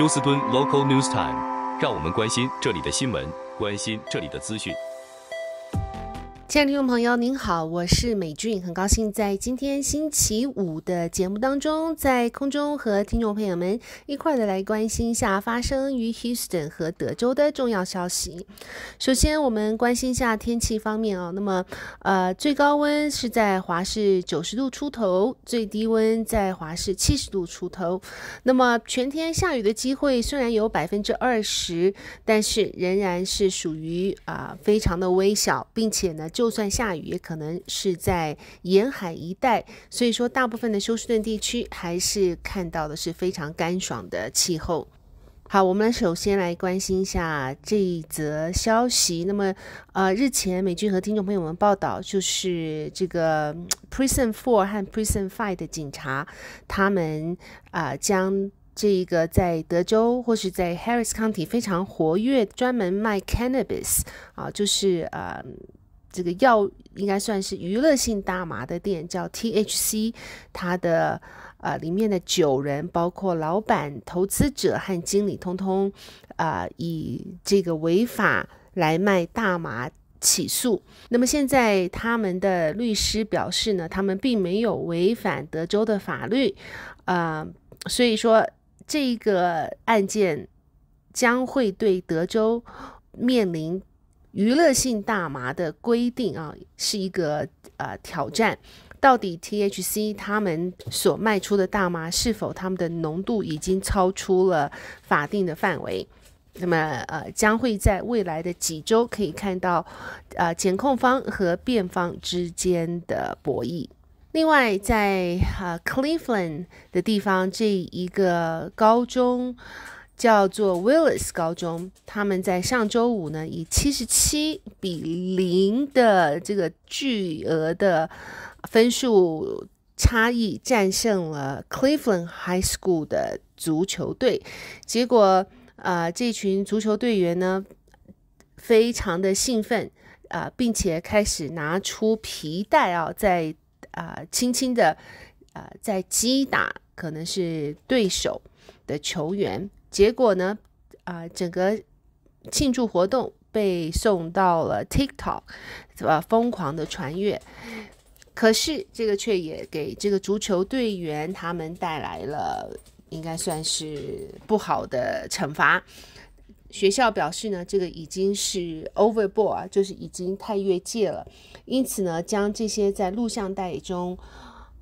休斯敦 Local News Time，让我们关心这里的新闻，关心这里的资讯。亲爱的听众朋友，您好，我是美俊，很高兴在今天星期五的节目当中，在空中和听众朋友们一块儿的来关心一下发生于 Houston 和德州的重要消息。首先，我们关心一下天气方面哦。那么，呃，最高温是在华氏九十度出头，最低温在华氏七十度出头。那么，全天下雨的机会虽然有百分之二十，但是仍然是属于啊非常的微小，并且呢就算下雨，也可能是在沿海一带，所以说大部分的休斯顿地区还是看到的是非常干爽的气候。好，我们首先来关心一下这一则消息。那么，呃，日前美军和听众朋友们报道，就是这个 Prison Four 和 Prison Five 的警察，他们啊将这个在德州或是在 Harris County 非常活跃，专门卖 Cannabis 啊，就是啊。这个药应该算是娱乐性大麻的店，叫 T H C，它的呃里面的九人，包括老板、投资者和经理，通通啊以这个违法来卖大麻起诉。那么现在他们的律师表示呢，他们并没有违反德州的法律，啊，所以说这个案件将会对德州面临。娱乐性大麻的规定啊，是一个呃挑战。到底 THC 他们所卖出的大麻是否他们的浓度已经超出了法定的范围？那么呃，将会在未来的几周可以看到，呃，检控方和辩方之间的博弈。另外，在呃 Cleveland 的地方，这一个高中。叫做 Willis 高中，他们在上周五呢，以七十七比零的这个巨额的分数差异战胜了 Cleveland High School 的足球队。结果，呃，这群足球队员呢，非常的兴奋啊，并且开始拿出皮带啊，在啊轻轻的啊在击打可能是对手的球员。结果呢？啊，整个庆祝活动被送到了 TikTok，是吧？疯狂的传阅？可是这个却也给这个足球队员他们带来了，应该算是不好的惩罚。学校表示呢，这个已经是 overboard，就是已经太越界了，因此呢，将这些在录像带中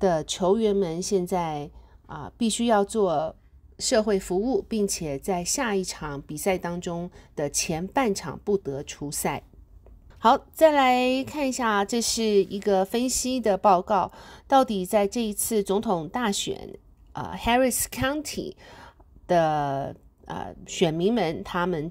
的球员们现在啊，必须要做。社会服务，并且在下一场比赛当中的前半场不得出赛。好，再来看一下，这是一个分析的报告，到底在这一次总统大选，呃，Harris County 的呃选民们，他们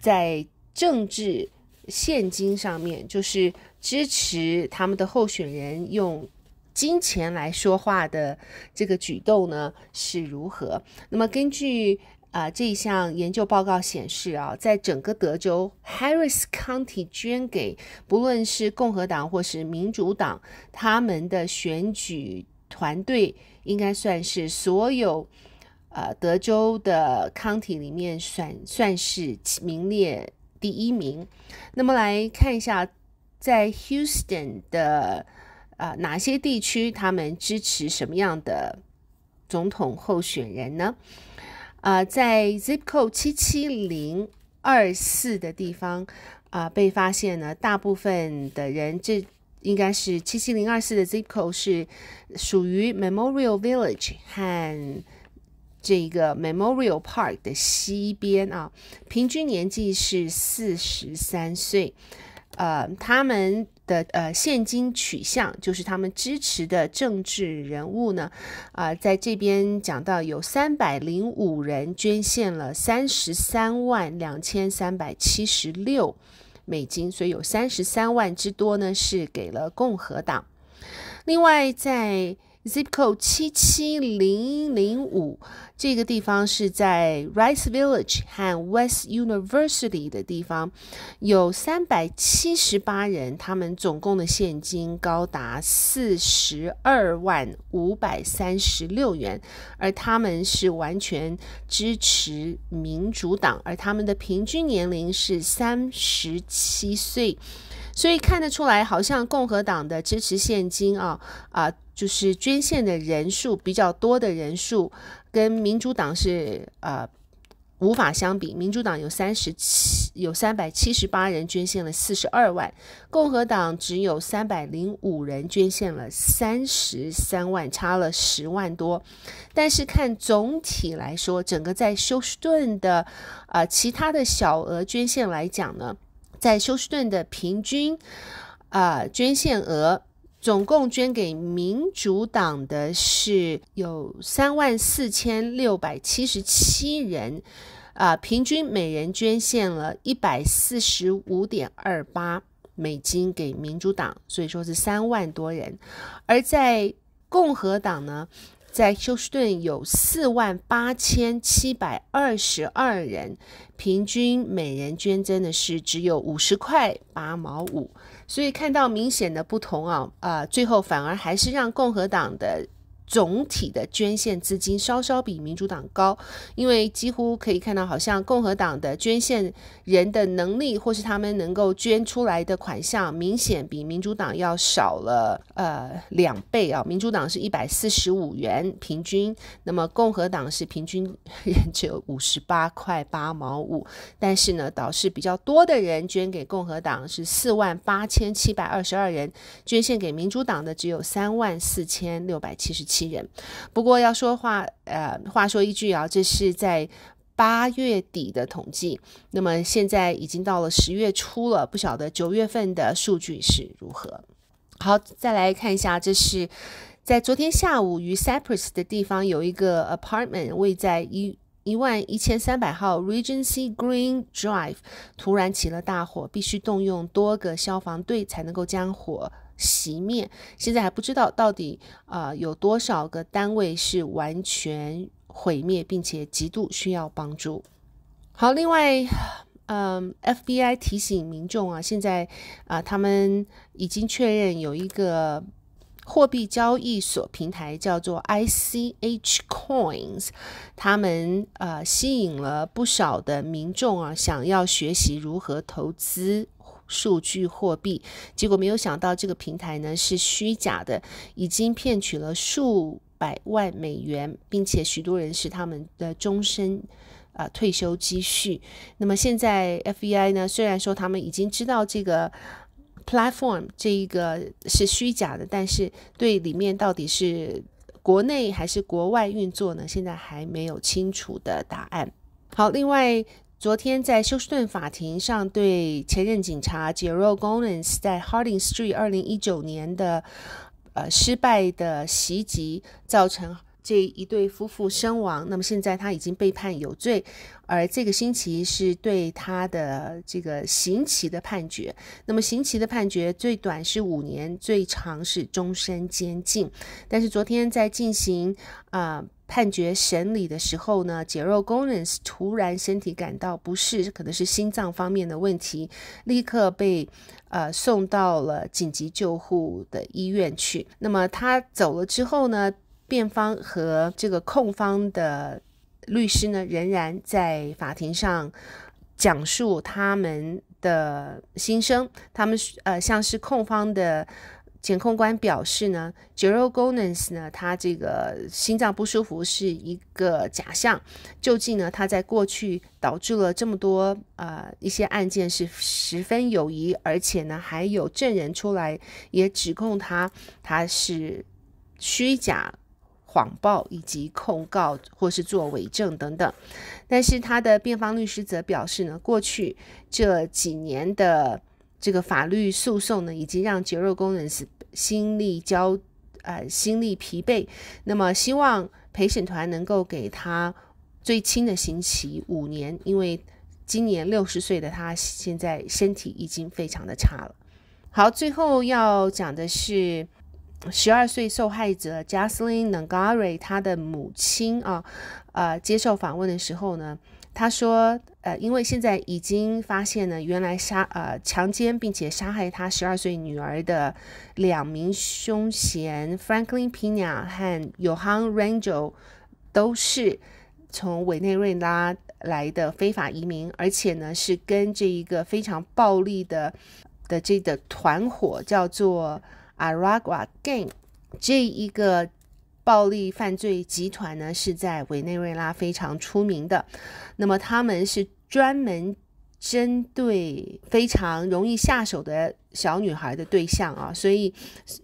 在政治现金上面，就是支持他们的候选人用。金钱来说话的这个举动呢是如何？那么根据啊这一项研究报告显示啊，在整个德州 Harris County 捐给不论是共和党或是民主党，他们的选举团队应该算是所有呃德州的 county 里面算算是名列第一名。那么来看一下在 Houston 的。啊，哪些地区他们支持什么样的总统候选人呢？啊，在 Zip Code 77024的地方啊，被发现呢，大部分的人，这应该是77024的 Zip Code 是属于 Memorial Village 和这个 Memorial Park 的西边啊。平均年纪是四十三岁。呃，他们。的呃现金取向就是他们支持的政治人物呢，啊，在这边讲到有三百零五人捐献了三十三万两千三百七十六美金，所以有三十三万之多呢是给了共和党。另外在 Zipcode 七七零零五，这个地方是在 Rice Village 和 West University 的地方，有三百七十八人，他们总共的现金高达四十二万五百三十六元，而他们是完全支持民主党，而他们的平均年龄是三十七岁。所以看得出来，好像共和党的支持现金啊啊，就是捐献的人数比较多的人数，跟民主党是呃无法相比。民主党有三十七有三百七十八人捐献了四十二万，共和党只有三百零五人捐献了三十三万，差了十万多。但是看总体来说，整个在休斯顿的啊其他的小额捐献来讲呢。在休斯顿的平均，啊，捐献额总共捐给民主党的是有三万四千六百七十七人，啊，平均每人捐献了一百四十五点二八美金给民主党，所以说是三万多人。而在共和党呢？在休斯顿有四万八千七百二十二人，平均每人捐赠的是只有五十块八毛五，所以看到明显的不同啊啊，最后反而还是让共和党的。总体的捐献资金稍稍比民主党高，因为几乎可以看到，好像共和党的捐献人的能力或是他们能够捐出来的款项，明显比民主党要少了呃两倍啊。民主党是一百四十五元平均，那么共和党是平均只有五十八块八毛五。但是呢，导致比较多的人捐给共和党是四万八千七百二十二人，捐献给民主党的只有三万四千六百七十七。七人，不过要说话，呃，话说一句啊，这是在八月底的统计，那么现在已经到了十月初了，不晓得九月份的数据是如何。好，再来看一下，这是在昨天下午于 Cyprus 的地方有一个 apartment 位在一一万一千三百号 Regency Green Drive，突然起了大火，必须动用多个消防队才能够将火。席面现在还不知道到底啊有多少个单位是完全毁灭，并且极度需要帮助。好，另外，嗯，FBI 提醒民众啊，现在啊，他们已经确认有一个货币交易所平台叫做 ICH Coins，他们呃吸引了不少的民众啊，想要学习如何投资。数据货币，结果没有想到这个平台呢是虚假的，已经骗取了数百万美元，并且许多人是他们的终身啊退休积蓄。那么现在 FBI 呢，虽然说他们已经知道这个 platform 这一个是虚假的，但是对里面到底是国内还是国外运作呢，现在还没有清楚的答案。好，另外。昨天在休斯顿法庭上，对前任警察杰瑞·戈林 s 在 Harding Street 二零一九年的呃失败的袭击，造成这一对夫妇身亡。那么现在他已经被判有罪，而这个星期是对他的这个刑期的判决。那么刑期的判决最短是五年，最长是终身监禁。但是昨天在进行啊。判决审理的时候呢，解肉工人突然身体感到不适，可能是心脏方面的问题，立刻被呃送到了紧急救护的医院去。那么他走了之后呢，辩方和这个控方的律师呢，仍然在法庭上讲述他们的心声。他们呃像是控方的。检控官表示呢 j e r o m g o n e s 呢，他这个心脏不舒服是一个假象。究近呢，他在过去导致了这么多呃一些案件是十分有疑，而且呢还有证人出来也指控他他是虚假谎报以及控告或是作伪证等等。但是他的辩方律师则表示呢，过去这几年的。这个法律诉讼呢，已经让绝肉工人是心力交，呃，心力疲惫。那么，希望陪审团能够给他最轻的刑期五年，因为今年六十岁的他现在身体已经非常的差了。好，最后要讲的是。十二岁受害者 j u s t i n Nangari，她的母亲啊，呃，接受访问的时候呢，她说，呃，因为现在已经发现呢，原来杀呃强奸并且杀害她十二岁女儿的两名凶嫌 Franklin Pina 和 j o h a n Rangel，都是从委内瑞拉来的非法移民，而且呢，是跟这一个非常暴力的的这个团伙叫做。Aragua Game 这一个暴力犯罪集团呢，是在委内瑞拉非常出名的。那么，他们是专门针对非常容易下手的小女孩的对象啊，所以，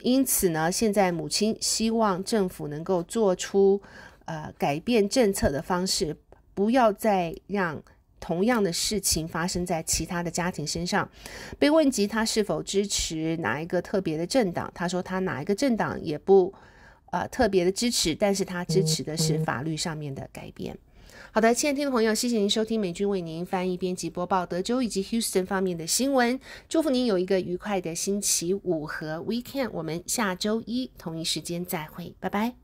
因此呢，现在母亲希望政府能够做出呃改变政策的方式，不要再让。同样的事情发生在其他的家庭身上。被问及他是否支持哪一个特别的政党，他说他哪一个政党也不，呃，特别的支持，但是他支持的是法律上面的改变。好的，亲爱的听众朋友，谢谢您收听美军为您翻译、编辑、播报德州以及 Houston 方面的新闻。祝福您有一个愉快的星期五和 Weekend。我们下周一同一时间再会，拜拜。